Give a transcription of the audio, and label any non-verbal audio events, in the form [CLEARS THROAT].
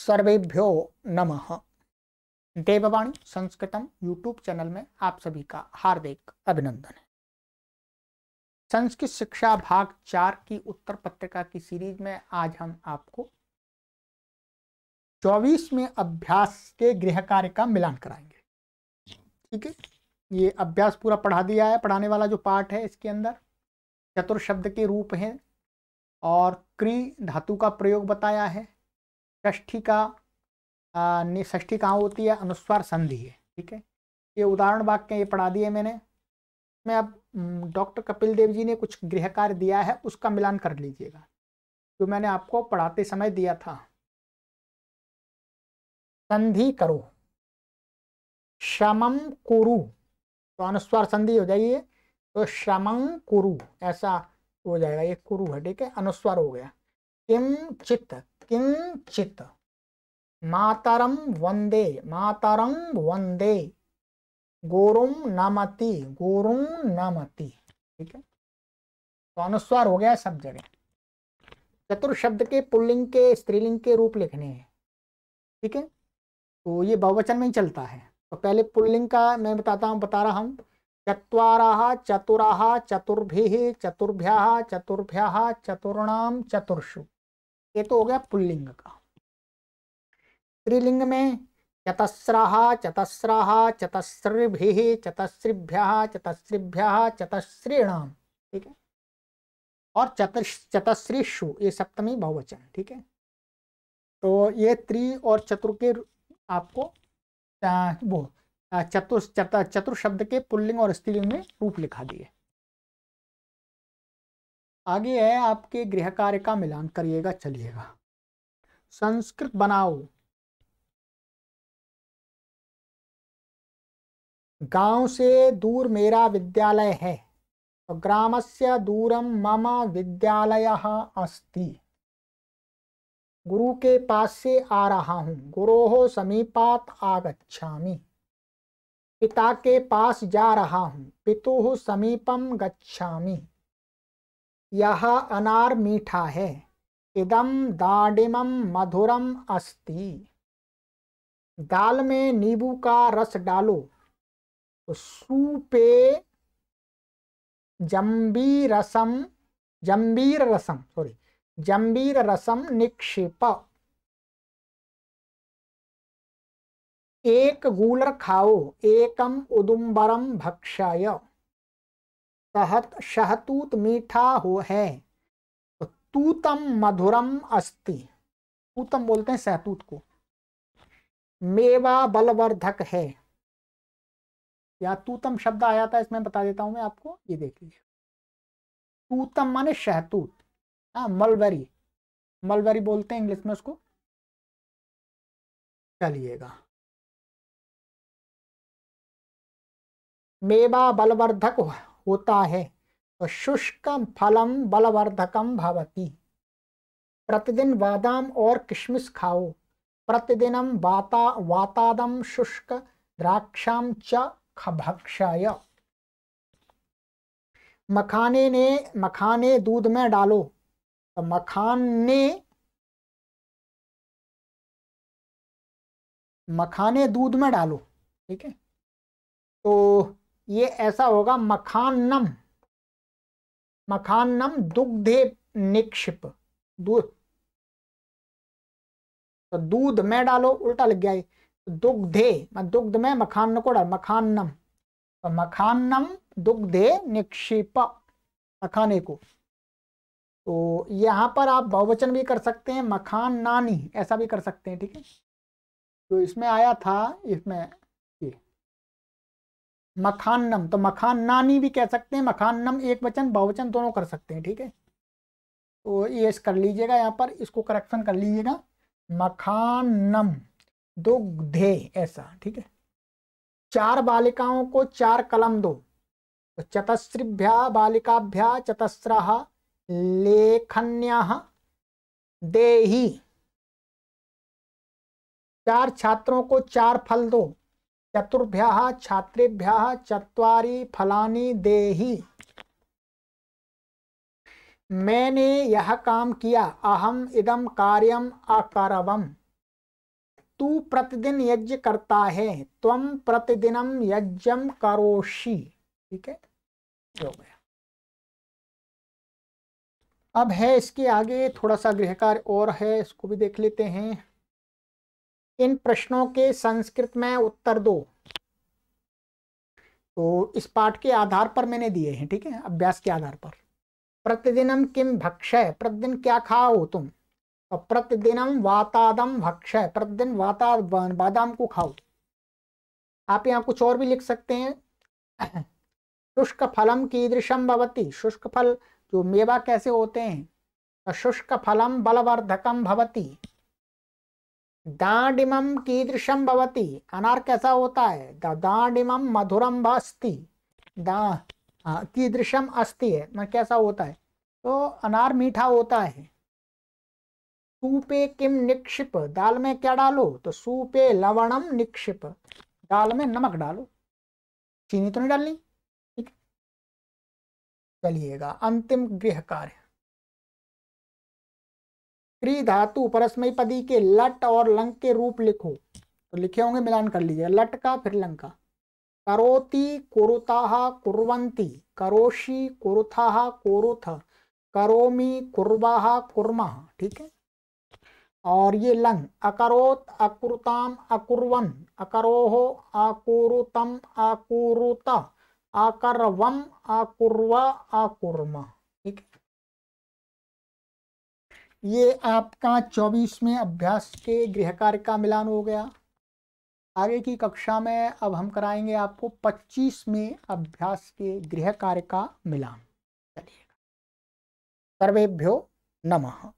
सर्वेभ्यो नमः देववाणी संस्कृतम YouTube channel में आप सभी का हार्दिक अभिनंदन है संस्कृत शिक्षा भाग चार की उत्तर पत्रिका की सीरीज में आज हम आपको चौबीस में अभ्यास के गृह कार्य का मिलान कराएंगे ठीक है ये अभ्यास पूरा पढ़ा दिया है पढ़ाने वाला जो पाठ है इसके अंदर चतुर शब्द के रूप हैं और क्री धातु का प्रयोग बताया है षष्ठी का षष्ठी कहाँ होती है अनुस्वार संधि है ठीक है ये उदाहरण वाक्य ये पढ़ा दिए मैंने मैं अब डॉक्टर कपिल देव जी ने कुछ गृह कार्य दिया है उसका मिलान कर लीजिएगा जो मैंने आपको पढ़ाते समय दिया था संधि करो शमम कुरु तो अनुस्वार संधि हो जाइए तो शमम कुरु ऐसा हो जाएगा ये कुरु है ठीक है अनुस्वार हो गया किम चित्त किंचित मातरम वंदे मातरम वंदे गोरुम नमति गोरुम नमति ठीक है तो अनुस्वार हो गया सब जगह चतुर शब्द के पुल्लिंग के स्त्रीलिंग के रूप लिखने हैं ठीक है तो ये बहुवचन में ही चलता है तो पहले पुल्लिंग का मैं बताता हूँ बता रहा हूँ चत्वारा चतुरा चतुर्भि चतुर्भ्या चतुर्भ्या चतुर्णाम चतुर्षु ये तो हो गया पुल्लिंग का स्त्रीलिंग में चतस्रः चतस्रः चतस्रिभिः चतस्रिभ्यः चतस्रिभ्यः चतस्रिणाम ठीक है और चतस चतस्रीषु ये सप्तमी बहुवचन ठीक है तो ये त्रि और चतुर के आपको वो चतुर चतुर शब्द के पुल्लिंग और स्त्रीलिंग में रूप लिखा दिए आगे है आपके गृह कार्य का मिलान करिएगा चलिएगा संस्कृत बनाओ गांव से दूर मेरा विद्यालय है तो ग्राम से दूरम मम विद्यालय अस्ति गुरु के पास से आ रहा हूँ गुरो समीपात आगच्छामि पिता के पास जा रहा हूँ पितु समीपम गच्छामि यह अनार मीठा है इदम दाडिमम मधुरम अस्ति दाल में नींबू का रस डालो तो सूपे जम्बी रसम जम्बीर रसम सॉरी जम्बीर रसम निक्षेप एक गूलर खाओ एकम उदुम्बरम भक्षाय शहतूत मीठा हो है तो तूतम मधुरम अस्ति तूतम बोलते हैं सहतूत को मेवा बलवर्धक है या तूतम शब्द आया था इसमें बता देता हूं मैं आपको ये देख लीजिए तूतम माने शहतूत हाँ मलबरी मलबरी बोलते हैं इंग्लिश में उसको चलिएगा मेवा बलवर्धक होता है तो शुष्क फलम बलवर्धकम भवती प्रतिदिन बादाम और किशमिश खाओ प्रतिदिन वाता वातादम शुष्क द्राक्षाम च खभक्षाय मखाने ने मखाने दूध में डालो तो मखान ने मखाने दूध में डालो ठीक है तो ये ऐसा होगा मखानम मखानम दुग्धे निक्षिप दूध तो दूध में डालो उल्टा लग गया ये तो दुग्धे दुग्ध में मखान को डाल मखानम तो मखानम दुग्धे निक्षिप मखाने को तो यहाँ पर आप बहुवचन भी कर सकते हैं मखान नानी ऐसा भी कर सकते हैं ठीक है तो इसमें आया था इसमें मखानम तो नानी भी कह सकते हैं मखानम एक वचन बहुवचन दोनों कर सकते हैं ठीक है तो ये कर लीजिएगा यहाँ पर इसको करेक्शन कर लीजिएगा मखानम दुग्धे ऐसा ठीक है चार बालिकाओं को चार कलम दो तो चतस्रिभ्या बालिकाभ्या चतस्र लेखन्या देही चार छात्रों को चार फल दो चतुर्भ्य छात्रेभ्य चतरी फलानी देही मैंने यह काम किया अहम इदम कार्यम अकरवम तू प्रतिदिन यज्ञ करता है तम प्रतिदिन यज्ञ करोषि ठीक है हो गया अब है इसके आगे थोड़ा सा गृह कार्य और है इसको भी देख लेते हैं इन प्रश्नों के संस्कृत में उत्तर दो तो इस पाठ के आधार पर मैंने दिए हैं ठीक है अभ्यास के आधार पर प्रतिदिनम किम भक्ष प्रतिदिन क्या खाओ तुम और तो प्रतिदिनम वातादम भक्ष प्रतिदिन वाता बादाम को खाओ आप यहाँ कुछ और भी लिख सकते हैं [CLEARS THROAT] शुष्क फलम कीदृशम भवती शुष्क फल जो मेवा कैसे होते हैं तो शुष्क फलम बलवर्धकम भवती दाडिमम कीदृशम भवती अनार कैसा होता है दाडिमम मधुरम भस्ती दा कीदृशम अस्ति है मैं कैसा होता है तो अनार मीठा होता है सूपे किम निक्षिप दाल में क्या डालो तो सूपे लवणम निक्षिप दाल में नमक डालो चीनी तो नहीं डालनी ठीक चलिएगा अंतिम गृह कार्य क्री धातु परस्मय पदी के लट और लंग के रूप लिखो तो लिखे होंगे मिलान कर लीजिए लट का फिर लंग का करोति कुरुता कुरवंती करोशी कुरुथा कुरुथ करोमी कुर्वा कुरमा ठीक है और ये लंग अकरोत अकुरुताम अकुरवन अकरोहो अकुरुतम अकुरुता आकर्वम आकुर्वा आकुर्मा ठीक है ये आपका चौबीसवें अभ्यास के गृह कार्य का मिलान हो गया आगे की कक्षा में अब हम कराएंगे आपको पच्चीसवें अभ्यास के गृह कार्य का मिलान चलिएगा सर्वेभ्यो नमः